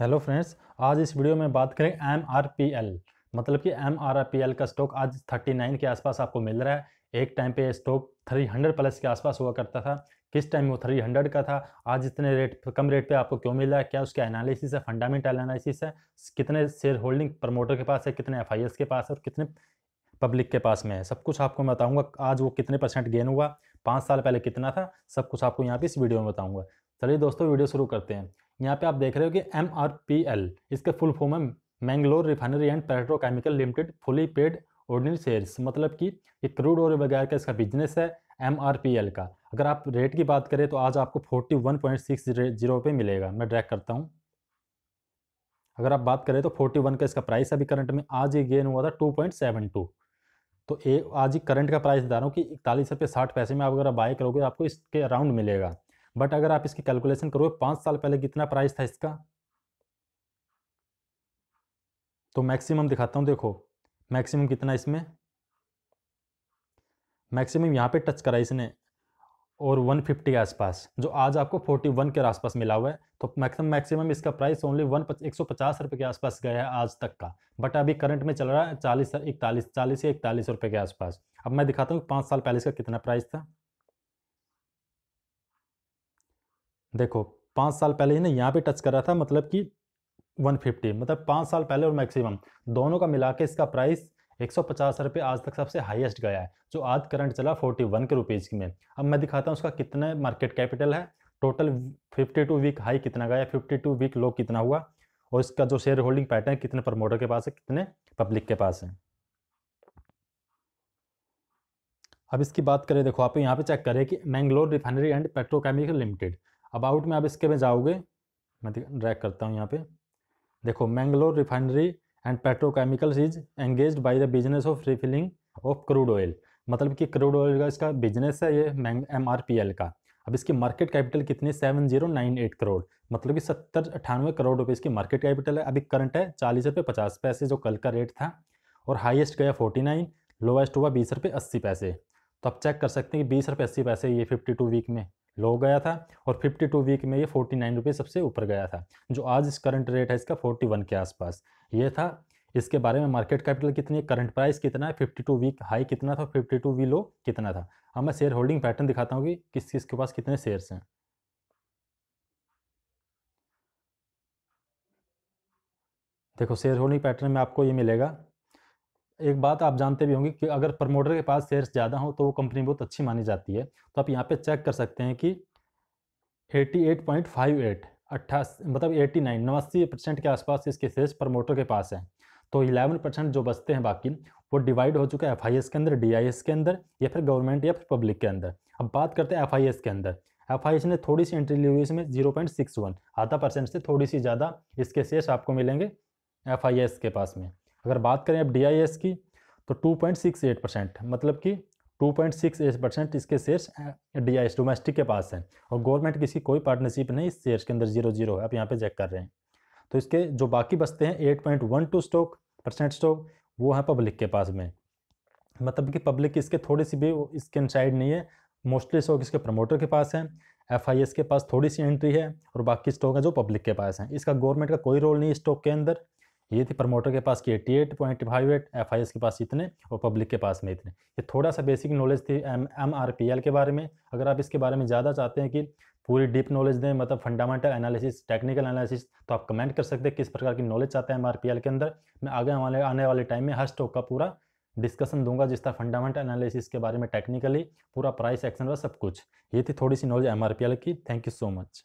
hello friends आज इस video में बात करें एम आर पी एल मतलब कि एम आर पी एल का स्टॉक आज 39 के आसपास आपको मिल रहा है एक टाइम पे स्टॉक 300 प्लस के आसपास हुआ करता था किस टाइम वो 300 का था आज इतने रेट कम रेट पे आपको क्यों मिल रहा है क्या उसका एनालिसिस है फंडामेंटल एनालिसिस है कितने शेयर होल्डिंग प्रमोटर के पास है कितने एफ के पास है और कितने पब्लिक के पास में है सब कुछ आपको मैं बताऊँगा आज वो कितने परसेंट गेन हुआ पाँच साल पहले कितना था सब कुछ आपको यहाँ पे इस वीडियो में बताऊँगा चलिए दोस्तों वीडियो शुरू करते हैं यहाँ पे आप देख रहे हो कि एम आर पी एल इसके फुल फॉर्म है Mangalore refinery and petrochemical limited fully paid ordinary shares मतलब कि ये क्रूड ऑयल वगैरह का इसका बिजनेस है एम आर पी एल का अगर आप रेट की बात करें तो आज आपको forty one point six zero रुपये मिलेगा मैं ड्रैक करता हूँ अगर आप बात करें तो फोर्टी वन का इसका प्राइस अभी करंट में आज ही गेन हुआ था टू पॉइंट सेवन टू तो ए आज ही करंट का प्राइस बता रहा हूँ कि इकतालीस रुपये साठ पैसे में आप अगर आप बाय करोगे आपको इसके अराउंड मिलेगा बट अगर आप इसकी कैलकुलेशन करोगे पाँच साल पहले कितना प्राइस था इसका तो मैक्सिमम दिखाता हूँ देखो मैक्सिमम कितना इसमें मैक्सिमम यहाँ पे टच करा इसने और 150 के आसपास जो आज आपको 41 के आसपास मिला हुआ है तो मैक्सिमम मैक्सिमम इसका प्राइस ओनली वन एक सौ पचास रुपये के आसपास गया है आज तक का बट अभी करंट में चल रहा है चालीस इकतालीस चालीस या इकतालीस रुपये के आसपास अब मैं दिखाता हूँ पाँच साल पहले इसका कितना प्राइस था देखो पाँच साल पहले ही ना यहाँ पे टच कर रहा था मतलब कि 150 मतलब पाँच साल पहले और मैक्सिमम दोनों का मिला के इसका प्राइस एक सौ आज तक सबसे हाईएस्ट गया है जो आज करंट चला 41 के रुपीज़ में अब मैं दिखाता हूँ उसका कितने मार्केट कैपिटल है टोटल 52 वीक हाई कितना गया 52 वीक लो कितना हुआ और इसका जो शेयर होल्डिंग पैटर्न कितने प्रमोटर के पास है कितने पब्लिक के पास है अब इसकी बात करें देखो आप यहाँ पे चेक करें कि Mangalore refinery and petrochemical limited about में आप इसके में जाओगे मैं ड्रैक करता हूँ यहाँ पे देखो Mangalore refinery and petrochemicals is engage by the business of refilling of crude oil मतलब कि क्रूड ऑयल का इसका बिजनेस है ये एम आर पी एल का अब इसकी मार्केट कैपिटल कितनी seven zero nine eight crore मतलब कि सत्तर अठानवे करोड़ रुपये इसकी मार्केट कैपिटल है अभी करंट है चालीस रुपये पचास पैसे जो कल का रेट था और हाईएस्ट गया फोर्टी नाइन लोवेस्ट हुआ बीस रुपये अस्सी पैसे तो आप चेक कर सकते हैं कि बीस रुपये अस्सी पैसे ये फिफ्टी टू वीक में लो गया था और 52 वीक में ये फोर्टी नाइन सबसे ऊपर गया था जो आज इस करंट रेट है इसका 41 के आसपास ये था इसके बारे में मार्केट कैपिटल कितनी है करंट प्राइस कितना है 52 वीक हाई कितना था 52 वी लो कितना था अब मैं शेयर होल्डिंग पैटर्न दिखाता हूँ कि किस किस के पास कितने शेयर्स हैं देखो शेयर होल्डिंग पैटर्न में आपको ये मिलेगा एक बात आप जानते भी होंगे कि अगर प्रमोटर के पास शेयर्स ज़्यादा हो तो वो कंपनी बहुत अच्छी मानी जाती है तो आप यहाँ पे चेक कर सकते हैं कि 88.58 अट्ठासी मतलब 89 नवासी परसेंट के आसपास इसके शेयर्स प्रमोटर के पास हैं तो 11 परसेंट जो बचते हैं बाकी वो डिवाइड हो चुका है एफ के अंदर डी के अंदर या फिर गवर्नमेंट या फिर पब्लिक के अंदर अब बात करते हैं एफ के अंदर एफ ने थोड़ी सी एंट्री ली हुई इसमें जीरो पॉइंट सिक्स वन आधा परसेंट से थोड़ी सी ज़्यादा इसके शेयर्स आपको मिलेंगे एफ के पास में अगर बात करें अब डी की तो 2.68 परसेंट मतलब कि 2.68 परसेंट इसके शेयर्स डी डोमेस्टिक के पास हैं और गवर्नमेंट की इसकी कोई पार्टनरशिप नहीं इस शेयर्स के अंदर जीरो जीरो है आप यहाँ पे चेक कर रहे हैं तो इसके जो बाकी बचते हैं 8.12 स्टॉक परसेंट स्टॉक वो है पब्लिक के पास में मतलब कि पब्लिक इसके थोड़ी सी भी इसके इनसाइड नहीं है मोस्टली स्टॉक इसके प्रमोटर के पास हैं एफ के पास थोड़ी सी एंट्री है और बाकी स्टॉक है जो पब्लिक के पास हैं इसका गवर्नमेंट का कोई रोल नहीं स्टॉक के अंदर ये थी प्रमोटर के पास की eighty eight point five eight F I S के पास इतने और पब्लिक के पास में इतने ये थोड़ा सा बेसिक नॉलेज थी M M R P L के बारे में अगर आप इसके बारे में ज़्यादा चाहते हैं कि पूरी डीप नॉलेज दें मतलब फंडामेंटल एनालिसिस टेक्निकल एनालिसिस तो आप कमेंट कर सकते हैं किस प्रकार की नॉलेज चाहते हैं एम आर पी एल के अंदर मैं आगे वाले आने वाले टाइम में हर स्टॉक का पूरा डिस्कशन दूंगा जिस तरह फंडामेंटल एनालिसिस के बारे में टेक्निकली पूरा प्राइस एक्शन व सब कुछ ये थी थोड़ी सी knowledge M R P L की थैंक यू सो मच